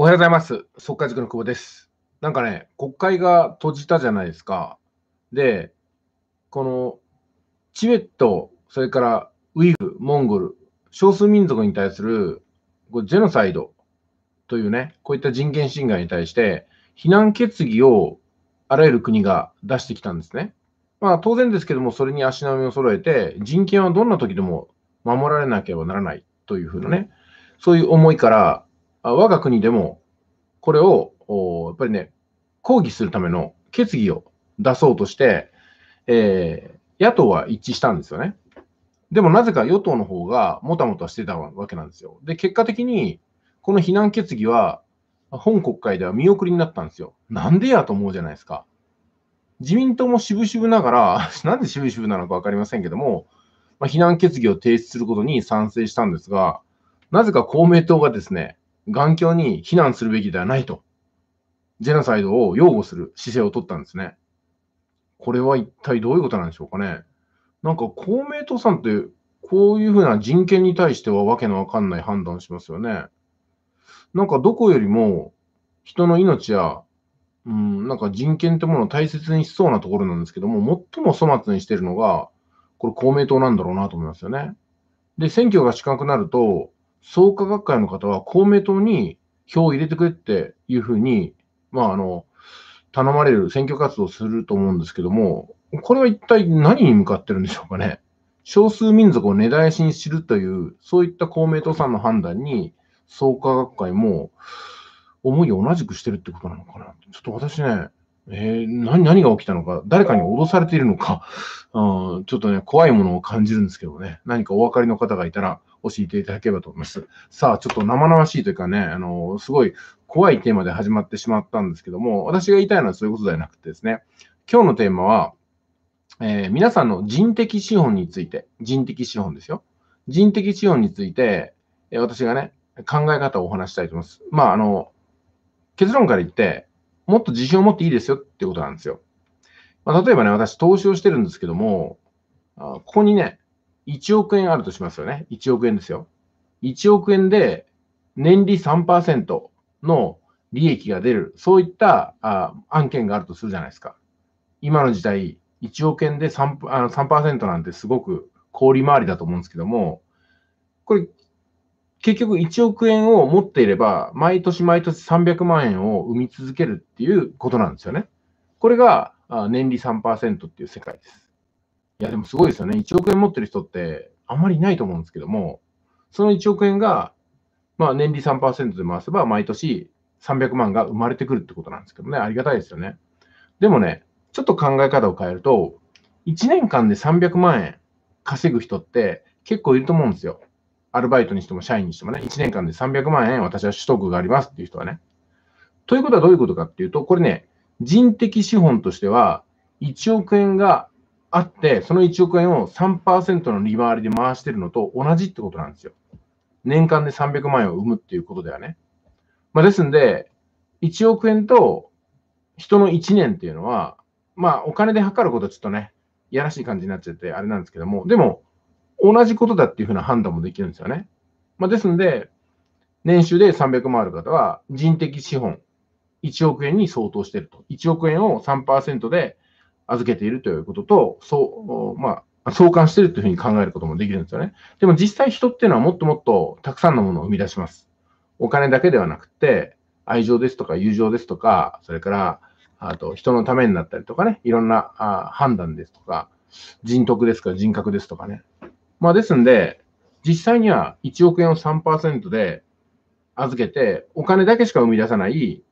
おはようございます。速稼塾の久保です。なんかね、国会が閉じたじゃないですか。で、このチベット、それからウイグル、モンゴル、少数民族に対するこうジェノサイドというね、こういった人権侵害に対して、非難決議をあらゆる国が出してきたんですね。まあ当然ですけども、それに足並みを揃えて、人権はどんな時でも守られなければならないというふうなね、そういう思いから、我が国でも、これを、やっぱりね、抗議するための決議を出そうとして、えー、野党は一致したんですよね。でもなぜか与党の方がもたもたしてたわけなんですよ。で、結果的に、この非難決議は、本国会では見送りになったんですよ。なんでやと思うじゃないですか。自民党も渋々ながら、なんで渋々なのか分かりませんけども、まあ、非難決議を提出することに賛成したんですが、なぜか公明党がですね、頑強に非難するべきではないと、ジェノサイドを擁護する姿勢を取ったんですね。これは一体どういうことなんでしょうかね。なんか公明党さんって、こういうふうな人権に対してはわけのわかんない判断しますよね。なんかどこよりも人の命や、うん、なんか人権ってものを大切にしそうなところなんですけども、最も粗末にしてるのが、これ公明党なんだろうなと思いますよね。で、選挙が近くなると、創価学会の方は公明党に票を入れてくれっていうふうに、まあ、あの、頼まれる選挙活動をすると思うんですけども、これは一体何に向かってるんでしょうかね。少数民族を根絶やしにするという、そういった公明党さんの判断に、創価学会も思いを同じくしてるってことなのかな。ちょっと私ね、えー、何、何が起きたのか、誰かに脅されているのか、うん、ちょっとね、怖いものを感じるんですけどね、何かお分かりの方がいたら教えていただければと思います。さあ、ちょっと生々しいというかね、あの、すごい怖いテーマで始まってしまったんですけども、私が言いたいのはそういうことではなくてですね、今日のテーマは、えー、皆さんの人的資本について、人的資本ですよ。人的資本について、えー、私がね、考え方をお話したいと思います。まあ、あの、結論から言って、もっと自信を持っていいですよってことなんですよ。まあ、例えばね、私、投資をしてるんですけども、ここにね、1億円あるとしますよね。1億円ですよ。1億円で年利3%の利益が出る、そういったあ案件があるとするじゃないですか。今の時代、1億円で 3%, あの3なんてすごく氷回りだと思うんですけども、これ結局1億円を持っていれば、毎年毎年300万円を生み続けるっていうことなんですよね。これが年利3%っていう世界です。いや、でもすごいですよね。1億円持ってる人ってあんまりいないと思うんですけども、その1億円が、まあ、年利3%で回せば、毎年300万が生まれてくるってことなんですけどね。ありがたいですよね。でもね、ちょっと考え方を変えると、1年間で300万円稼ぐ人って結構いると思うんですよ。アルバイトにしても社員にしてもね、1年間で300万円私は取得がありますっていう人はね。ということはどういうことかっていうと、これね、人的資本としては、1億円があって、その1億円を3%の利回りで回してるのと同じってことなんですよ。年間で300万円を生むっていうことではね。まあ、ですんで、1億円と人の1年っていうのは、まあ、お金で測ることちょっとね、いやらしい感じになっちゃって、あれなんですけども、でも、同じことだっていうふうな判断もできるんですよね。まあ、ですので、年収で300万ある方は人的資本1億円に相当していると。1億円を3%で預けているということと、そう、まあ、相関しているというふうに考えることもできるんですよね。でも実際人っていうのはもっともっとたくさんのものを生み出します。お金だけではなくて、愛情ですとか友情ですとか、それから、あと人のためになったりとかね、いろんなあ判断ですとか、人徳ですかか人格ですとかね、まあ、ですんで、実際には1億円を3%で預けて、お金だけしか生み出さない、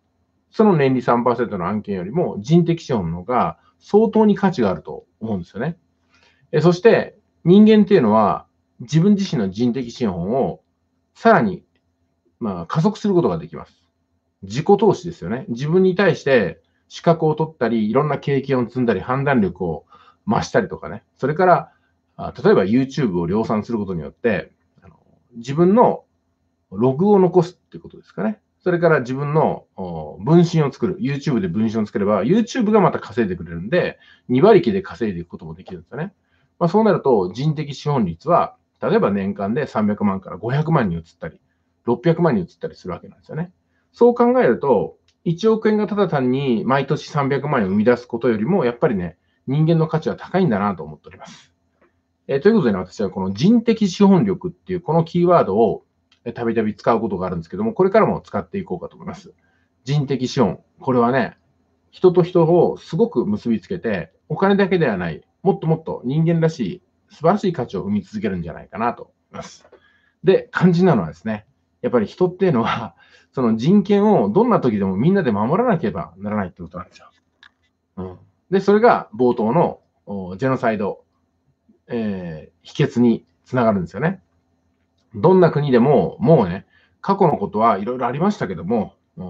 その年利3%の案件よりも人的資本の方が相当に価値があると思うんですよね。えそして、人間っていうのは自分自身の人的資本をさらに、まあ、加速することができます。自己投資ですよね。自分に対して資格を取ったり、いろんな経験を積んだり、判断力を増したりとかね。それからあ例えば YouTube を量産することによってあの、自分のログを残すっていうことですかね。それから自分の分身を作る。YouTube で分身を作れば、YouTube がまた稼いでくれるんで、2馬力で稼いでいくこともできるんですよね。まあ、そうなると、人的資本率は、例えば年間で300万から500万に移ったり、600万に移ったりするわけなんですよね。そう考えると、1億円がただ単に毎年300万円を生み出すことよりも、やっぱりね、人間の価値は高いんだなと思っております。えー、ということで、ね、私はこの人的資本力っていうこのキーワードをたびたび使うことがあるんですけども、これからも使っていこうかと思います。人的資本。これはね、人と人をすごく結びつけて、お金だけではない、もっともっと人間らしい、素晴らしい価値を生み続けるんじゃないかなと思います。で、肝心なのはですね、やっぱり人っていうのは、その人権をどんな時でもみんなで守らなければならないってことなんですよ。うん、で、それが冒頭のジェノサイドえー、秘訣につながるんですよね。どんな国でも、もうね、過去のことはいろいろありましたけども、うん、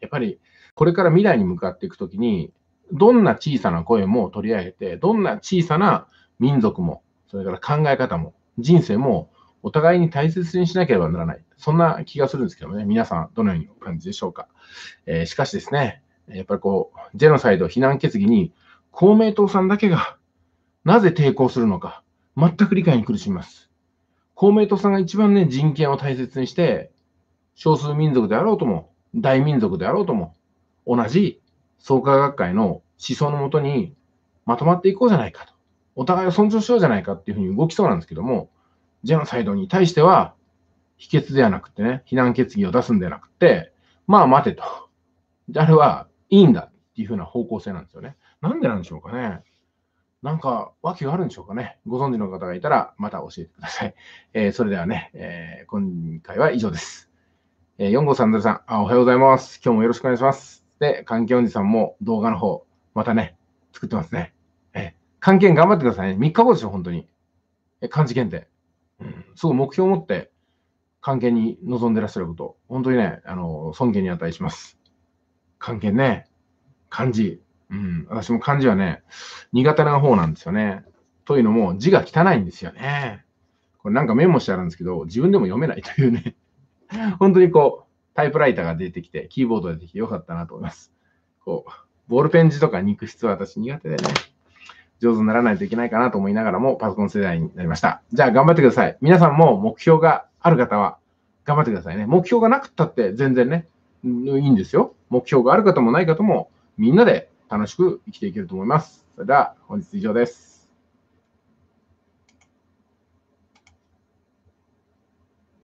やっぱりこれから未来に向かっていくときに、どんな小さな声も取り上げて、どんな小さな民族も、それから考え方も、人生も、お互いに大切にしなければならない。そんな気がするんですけどね、皆さん、どのようにお感じでしょうか。えー、しかしですね、やっぱりこう、ジェノサイド非難決議に、公明党さんだけがなぜ抵抗するのか、全く理解に苦しみます。公明党さんが一番ね、人権を大切にして、少数民族であろうとも、大民族であろうとも、同じ創価学会の思想のもとにまとまっていこうじゃないかと。お互いを尊重しようじゃないかっていうふうに動きそうなんですけども、ジェノサイドに対しては、否決ではなくてね、非難決議を出すんではなくて、まあ待てと。あれはいいんだっていうふうな方向性なんですよね。なんでなんでしょうかね。なんか、けがあるんでしょうかね。ご存知の方がいたら、また教えてください。えー、それではね、えー、今回は以上です。えー、4号3 0なさんあ、おはようございます。今日もよろしくお願いします。で、関係おじさんも動画の方、またね、作ってますね。えー、関係頑張ってくださいね。3日後ですよ、本当に。えー、漢字検定。うん、すごい目標を持って、関係に臨んでらっしゃること、本当にね、あの、尊敬に値します。関係ね、漢字、うん、私も漢字はね、苦手な方なんですよね。というのも字が汚いんですよね。これなんかメモしてあるんですけど、自分でも読めないというね。本当にこう、タイプライターが出てきて、キーボードが出てきてよかったなと思います。こう、ボールペン字とか肉質は私苦手でね、上手にならないといけないかなと思いながらも、パソコン世代になりました。じゃあ頑張ってください。皆さんも目標がある方は、頑張ってくださいね。目標がなくったって全然ね、いいんですよ。目標がある方もない方も、みんなで楽しく生きていけると思います。それでは本日以上です。